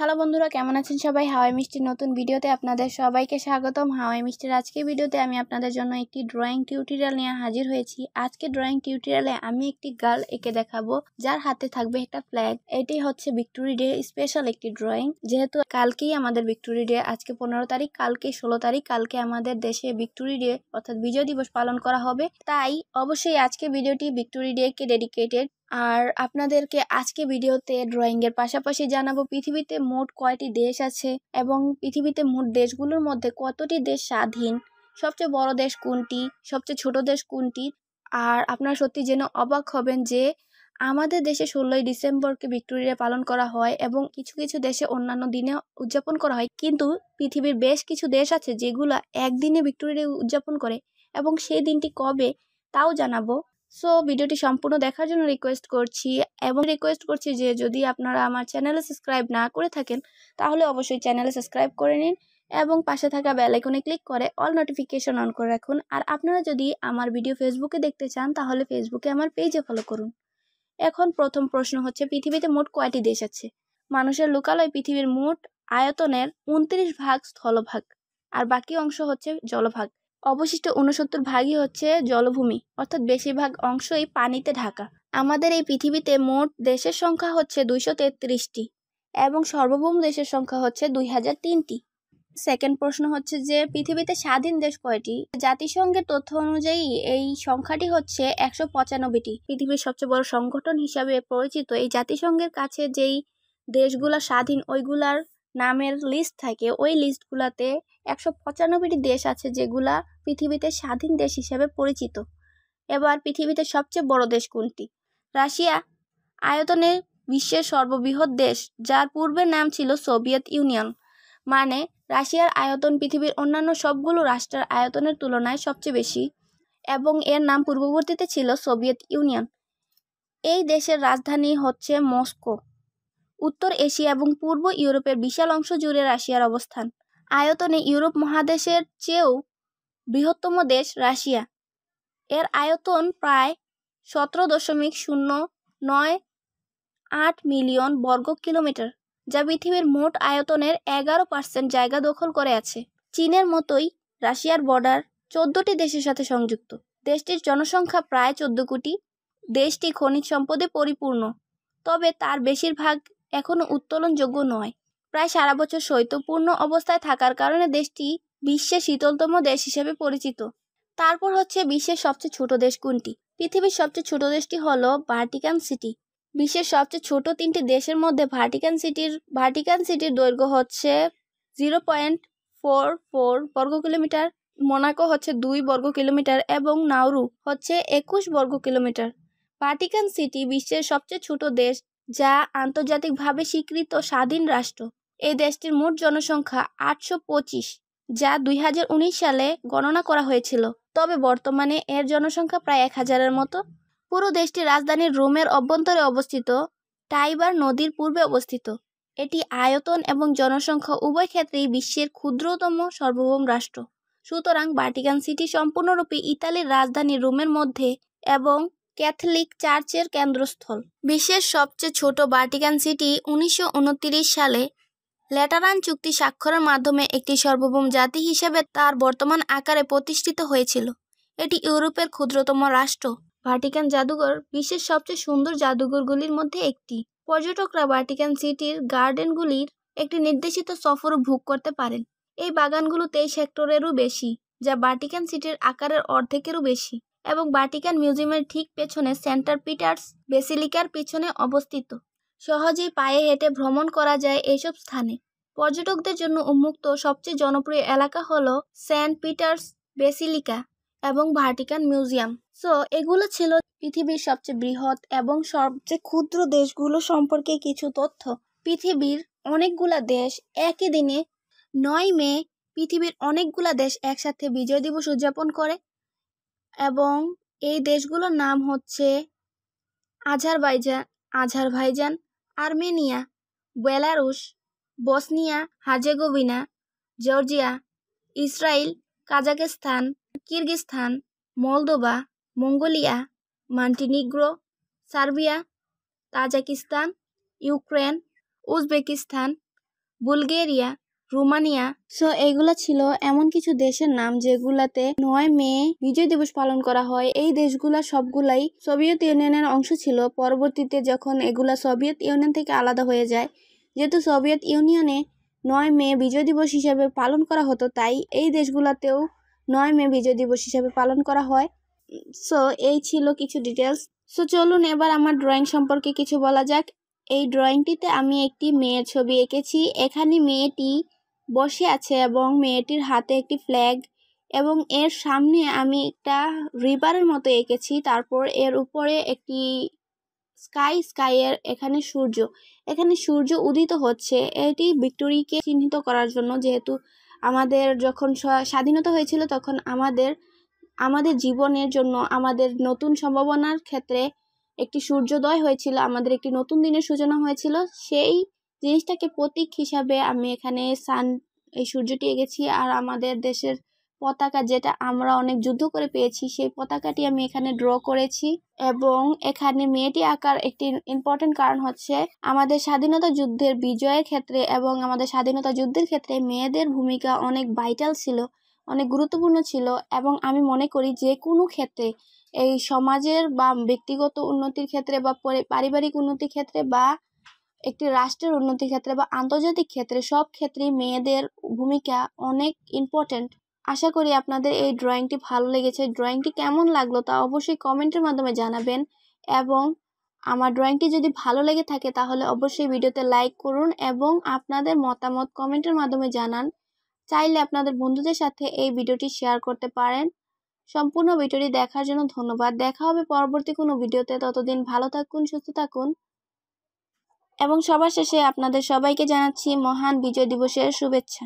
hello বন্ধুরা কেমন আছেন সবাই হাওয়াই মিষ্টির নতুন ভিডিওতে আপনাদের সবাইকে স্বাগতম হাওয়াই মিষ্টির আজকে ভিডিওতে আমি আপনাদের জন্য একটি ড্রয়িং টিউটোরিয়াল নিয়ে হাজির হয়েছি আজকে ড্রয়িং টিউটোরিয়ালে আমি একটি গার্ল এঁকে দেখাবো যার হাতে থাকবে একটা ফ্ল্যাগ এটি হচ্ছে ভিক্টোরি ডে স্পেশাল একটি ড্রয়িং যেহেতু কালকেই আমাদের ভিক্টোরি ডে আজকে পনেরো তারিখ কালকে ষোলো তারিখ কালকে আমাদের দেশে ভিক্টোরি ডে অর্থাৎ বিজয় দিবস পালন করা হবে তাই অবশ্যই আজকে ভিডিওটি ভিক্টোরি ডে কে ডেডিকেটেড আর আপনাদেরকে আজকে ভিডিওতে ড্রয়িংয়ের পাশাপাশি জানাবো পৃথিবীতে মোট কয়টি দেশ আছে এবং পৃথিবীতে মোট দেশগুলোর মধ্যে কতটি দেশ স্বাধীন সবচেয়ে বড় দেশ কোনটি সবচেয়ে ছোট দেশ কোনটি আর আপনারা সত্যি যেন অবাক হবেন যে আমাদের দেশে ষোলোই ডিসেম্বরকে ভিক্টোরিয়া পালন করা হয় এবং কিছু কিছু দেশে অন্যান্য দিনে উদযাপন করা হয় কিন্তু পৃথিবীর বেশ কিছু দেশ আছে যেগুলো একদিনে ভিক্টোরিয়া উদযাপন করে এবং সেই দিনটি কবে তাও জানাবো সো ভিডিওটি সম্পূর্ণ দেখার জন্য রিকোয়েস্ট করছি এবং রিকোয়েস্ট করছি যে যদি আপনারা আমার চ্যানেলে সাবস্ক্রাইব না করে থাকেন তাহলে অবশ্যই চ্যানেলে সাবস্ক্রাইব করে নিন এবং পাশে থাকা বেল আইকনে ক্লিক করে অল নোটিফিকেশন অন করে রাখুন আর আপনারা যদি আমার ভিডিও ফেসবুকে দেখতে চান তাহলে ফেসবুকে আমার পেজে ফলো করুন এখন প্রথম প্রশ্ন হচ্ছে পৃথিবীতে মোট কয়টি দেশ আছে মানুষের লোকালয় পৃথিবীর মোট আয়তনের উনত্রিশ ভাগ স্থলভাগ আর বাকি অংশ হচ্ছে জলভাগ অবশিষ্ট উনসত্তর ভাগই হচ্ছে জলভূমি অর্থাৎ বেশিরভাগ অংশই পানিতে ঢাকা আমাদের এই পৃথিবীতে মোট দেশের সংখ্যা হচ্ছে দুইশো তেত্রিশটি এবং সর্বভৌম দেশের সংখ্যা হচ্ছে দুই হাজার তিনটি সেকেন্ড প্রশ্ন হচ্ছে যে পৃথিবীতে স্বাধীন দেশ কয়টি জাতিসংঘের তথ্য অনুযায়ী এই সংখ্যাটি হচ্ছে একশো পঁচানব্বইটি পৃথিবীর সবচেয়ে বড় সংগঠন হিসাবে পরিচিত এই জাতিসংঘের কাছে যেই দেশগুলো স্বাধীন ওইগুলার নামের লিস্ট থাকে ওই লিস্টগুলাতে একশো পঁচানব্বইটি দেশ আছে যেগুলা পৃথিবীতে স্বাধীন দেশ হিসেবে পরিচিত এবার পৃথিবীতে সবচেয়ে বড় দেশ কোনটি রাশিয়া আয়তনে বিশ্বের সর্ববৃহৎ দেশ যার পূর্বের নাম ছিল সোভিয়েত ইউনিয়ন মানে রাশিয়ার আয়তন পৃথিবীর অন্যান্য সবগুলো রাষ্ট্রের আয়তনের তুলনায় সবচেয়ে বেশি এবং এর নাম পূর্ববর্তীতে ছিল সোভিয়েত ইউনিয়ন এই দেশের রাজধানী হচ্ছে মস্কো উত্তর এশিয়া এবং পূর্ব ইউরোপের বিশাল অংশ জুড়ে রাশিয়ার অবস্থান আয়তনে ইউরোপ মহাদেশের চেয়েও বৃহত্তম দেশ রাশিয়া এর আয়তন প্রায় সতেরো দশমিক শূন্য নয় আট মিলিয়ন বর্গ কিলোমিটার যা পৃথিবীর মোট আয়তনের এগারো পার্সেন্ট জায়গা দখল করে আছে চীনের মতোই রাশিয়ার বর্ডার চোদ্দটি দেশের সাথে সংযুক্ত দেশটির জনসংখ্যা প্রায় চোদ্দ কোটি দেশটি খনিজ সম্পদে পরিপূর্ণ তবে তার বেশিরভাগ এখনও উত্তোলনযোগ্য নয় প্রায় সারা বছর শৈত্যপূর্ণ অবস্থায় থাকার কারণে দেশটি বিশ্বের শীতলতম দেশ হিসেবে পরিচিত তারপর হচ্ছে বিশ্বের সবচেয়ে ছোট দেশ কোনটি পৃথিবীর সবচেয়ে ছোট দেশটি হল ভার্টিকান সিটি বিশ্বের সবচেয়ে ছোট তিনটি দেশের মধ্যে ভাটিকান সিটির ভাটিকান সিটির দৈর্ঘ্য হচ্ছে জিরো পয়েন্ট ফোর ফোর বর্গ কিলোমিটার মোনাকো হচ্ছে দুই বর্গ কিলোমিটার এবং নাউরু হচ্ছে একুশ বর্গ কিলোমিটার ভাটিকান সিটি বিশ্বের সবচেয়ে ছোট দেশ যা আন্তর্জাতিকভাবে স্বীকৃত স্বাধীন রাষ্ট্র এই দেশটির মোট জনসংখ্যা আটশো পঁচিশ যা দুই সালে গণনা করা হয়েছিল তবে বর্তমানে এর জনসংখ্যা প্রায় এক হাজারের মতো পুরো দেশটি রাজধানী রোমের অভ্যন্তরে অবস্থিত টাইবার নদীর পূর্বে অবস্থিত এটি আয়তন এবং জনসংখ্যা উভয় ক্ষেত্রেই বিশ্বের ক্ষুদ্রতম সার্বভৌম রাষ্ট্র সুতরাং বাটিকান সিটি সম্পূর্ণরূপে ইতালির রাজধানী রোমের মধ্যে এবং ক্যাথলিক চার্চের কেন্দ্রস্থল বিশ্বের সবচেয়ে ছোট বাটিকান সিটি উনিশশো সালে ল্যাটারান চুক্তি স্বাক্ষরের মাধ্যমে একটি সর্বভৌম জাতি হিসেবে তার বর্তমান আকারে প্রতিষ্ঠিত হয়েছিল এটি ইউরোপের ক্ষুদ্রতম রাষ্ট্র ভাটিকান জাদুঘর বিশ্বের সবচেয়ে সুন্দর জাদুঘরগুলির মধ্যে একটি পর্যটকরা ভাটিকান সিটির গার্ডেনগুলির একটি নির্দেশিত সফর ভোগ করতে পারেন এই বাগানগুলো তেইশ হেক্টরেরও বেশি যা বাটিকান সিটির আকারের অর্ধেকেরও বেশি এবং বাটিকান মিউজিয়ামের ঠিক পেছনে সেন্টার পিটার্স বেসিলিকার পিছনে অবস্থিত সহজেই পায়ে হেঁটে ভ্রমণ করা যায় এইসব স্থানে পর্যটকদের জন্য উন্মুক্ত সবচেয়ে জনপ্রিয় এলাকা হল সেন্ট পিটার্স বেসিলিকা এবং ভার্টিকান মিউজিয়াম সো এগুলো ছিল পৃথিবীর সবচেয়ে বৃহৎ এবং সবচেয়ে ক্ষুদ্র দেশগুলো সম্পর্কে কিছু তথ্য পৃথিবীর অনেকগুলা দেশ একই দিনে নয় মে পৃথিবীর অনেকগুলা দেশ একসাথে বিজয় দিবস উদযাপন করে এবং এই দেশগুলোর নাম হচ্ছে Azerbaijan Azerbaijan Armenia Belarus Bosnia Herzegovina Georgia Israel Kazakhstan Kyrgyzstan Moldova Mongolia Montenegro Serbia Tajikistan Ukraine Uzbekistan Bulgaria Romania so এগুলো ছিল এমন কিছু দেশের নাম যেগুলাতে নয় মে বিজয় দিবস পালন করা হয় এই দেশগুলা সবগুলাই সোভিয়েত ইউনিয়নের অংশ ছিল পরবর্তীতে যখন এগুলা সোভিয়েত ইউনিয়ন থেকে আলাদা হয়ে যায় যেহেতু সোভিয়েত ইউনিয়নে নয় মে বিজয় দিবস হিসাবে পালন করা হতো তাই এই দেশগুলাতেও নয় মে বিজয় দিবস হিসাবে পালন করা হয় সো এই ছিল কিছু ডিটেলস সো চলুন এবার আমার ড্রয়িং সম্পর্কে কিছু বলা যাক এই ড্রয়িংটিতে আমি একটি মেয়ের ছবি এঁকেছি এখানে মেয়েটি বসে আছে এবং মেয়েটির হাতে একটি ফ্ল্যাগ এবং এর সামনে আমি একটা রিভারের মতো এঁকেছি তারপর এর উপরে একটি স্কাই স্কাইয়ের এখানে সূর্য এখানে সূর্য উদিত হচ্ছে এটি ভিক্টোরিকে চিহ্নিত করার জন্য যেহেতু আমাদের যখন স্বাধীনতা হয়েছিল তখন আমাদের আমাদের জীবনের জন্য আমাদের নতুন সম্ভাবনার ক্ষেত্রে একটি সূর্যোদয় হয়েছিল আমাদের একটি নতুন দিনের সূচনা হয়েছিল সেই জিনিসটাকে প্রতীক হিসাবে আমি এখানে সান এই সূর্যটি এঁকেছি আর আমাদের দেশের পতাকা যেটা আমরা অনেক যুদ্ধ করে পেয়েছি সেই পতাকাটি আমি এখানে ড্র করেছি এবং এখানে মেয়েটি আঁকার একটি ইম্পর্টেন্ট কারণ হচ্ছে আমাদের স্বাধীনতা যুদ্ধের বিজয়ের ক্ষেত্রে এবং আমাদের স্বাধীনতা যুদ্ধের ক্ষেত্রে মেয়েদের ভূমিকা অনেক ভাইটাল ছিল অনেক গুরুত্বপূর্ণ ছিল এবং আমি মনে করি যে কোনো ক্ষেত্রে এই সমাজের বা ব্যক্তিগত উন্নতির ক্ষেত্রে বা পারিবারিক উন্নতির ক্ষেত্রে বা একটি রাষ্ট্রের উন্নতি ক্ষেত্রে বা আন্তর্জাতিক ক্ষেত্রে সব ক্ষেত্রেই মেয়েদের ভূমিকা অনেক ইম্পর্ট্যান্ট আশা করি আপনাদের এই ড্রয়িংটি ভালো লেগেছে ড্রয়িংটি কেমন লাগলো তা অবশ্যই কমেন্টের মাধ্যমে জানাবেন এবং আমার ড্রয়িংটি যদি ভালো লেগে থাকে তাহলে অবশ্যই ভিডিওতে লাইক করুন এবং আপনাদের মতামত কমেন্টের মাধ্যমে জানান চাইলে আপনাদের বন্ধুদের সাথে এই ভিডিওটি শেয়ার করতে পারেন সম্পূর্ণ ভিডিওটি দেখার জন্য ধন্যবাদ দেখা হবে পরবর্তী কোনো ভিডিওতে ততদিন ভালো থাকুন সুস্থ থাকুন এবং সবার শেষে আপনাদের সবাইকে জানাচ্ছি মহান বিজয় দিবসের শুভেচ্ছা